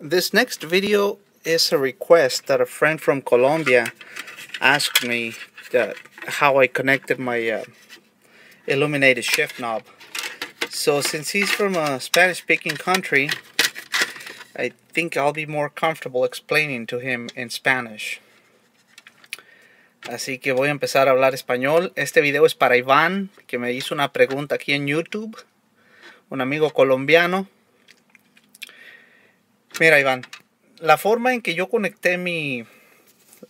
This next video is a request that a friend from Colombia asked me that how I connected my uh, illuminated shift knob. So since he's from a Spanish speaking country, I think I'll be more comfortable explaining to him in Spanish. Así que voy a empezar a hablar español. Este video es para Iván, que me hizo una pregunta aquí en YouTube. Un amigo colombiano Mira, Iván, la forma en que yo conecté mi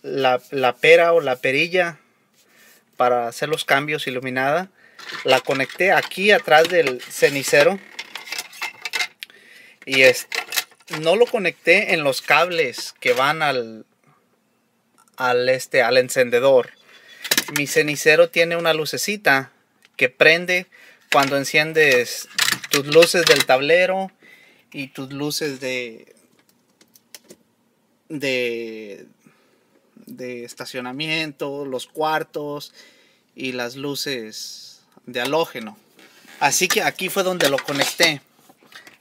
la, pera o la perilla para hacer los cambios iluminada, la conecté aquí atrás del cenicero. Y no lo conecté en los cables que van al, al, este, al encendedor. Mi cenicero tiene una lucecita que prende cuando enciendes tus luces del tablero y tus luces de, de, estacionamiento, los cuartos y las luces de halógeno. Así que aquí fue donde lo conecté.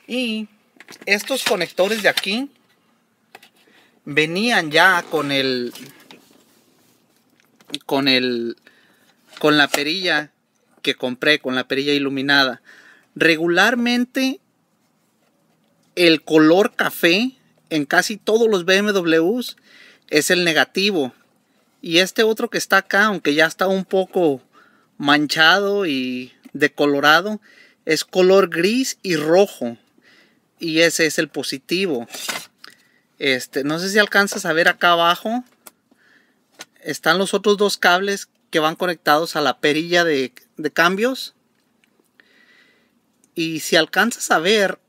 Y estos conectores de aquí venían ya con el con el con la perilla que compré, con la perilla iluminada. Regularmente el color café en casi todos los BMWs es el negativo. Y este otro que está acá, aunque ya está un poco manchado y decolorado, es color gris y rojo. Y ese es el positivo. Este, no sé si alcanzas a ver acá abajo. Están los otros dos cables que van conectados a la perilla de, de cambios. Y si alcanzas a ver,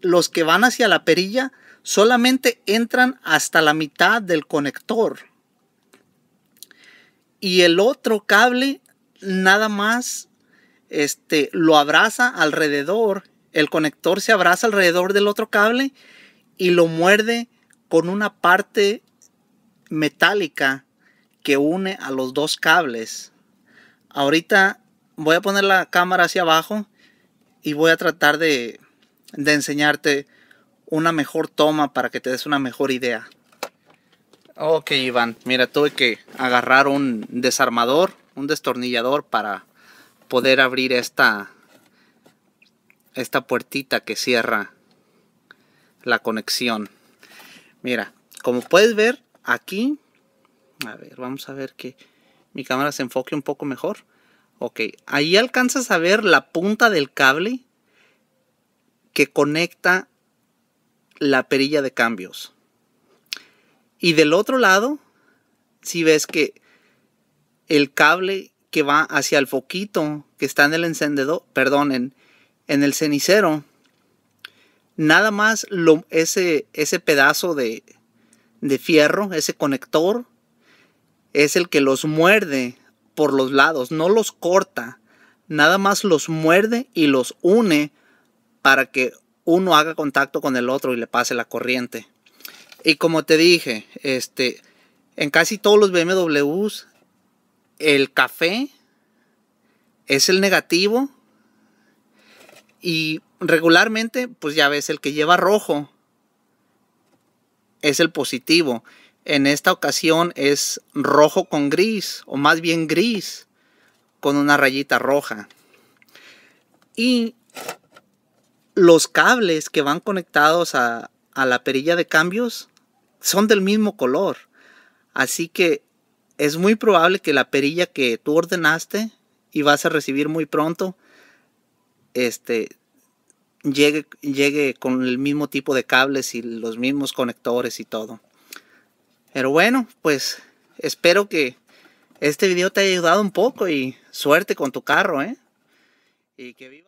los que van hacia la perilla solamente entran hasta la mitad del conector. Y el otro cable nada más este, lo abraza alrededor. El conector se abraza alrededor del otro cable y lo muerde con una parte metálica que une a los dos cables. Ahorita voy a poner la cámara hacia abajo y voy a tratar de de enseñarte una mejor toma para que te des una mejor idea. Ok, Iván, mira, tuve que agarrar un desarmador, un destornillador para poder abrir esta, esta puertita que cierra la conexión. Mira, como puedes ver aquí, a ver, vamos a ver que mi cámara se enfoque un poco mejor. Ok, ahí alcanzas a ver la punta del cable que conecta la perilla de cambios. Y del otro lado, si ves que el cable que va hacia el foquito que está en el encendedor, perdón, en, el cenicero, nada más lo, ese, ese pedazo de, de fierro, ese conector, es el que los muerde por los lados, no los corta, nada más los muerde y los une para que uno haga contacto con el otro y le pase la corriente. Y como te dije, este, en casi todos los BMWs, el café es el negativo y regularmente, pues ya ves, el que lleva rojo es el positivo. En esta ocasión es rojo con gris, o más bien gris, con una rayita roja. Y los cables que van conectados a, la perilla de cambios son del mismo color. Así que es muy probable que la perilla que tú ordenaste y vas a recibir muy pronto, este, llegue, llegue con el mismo tipo de cables y los mismos conectores y todo. Pero bueno, pues espero que este video te haya ayudado un poco y suerte con tu carro, ¿eh? Y que viva.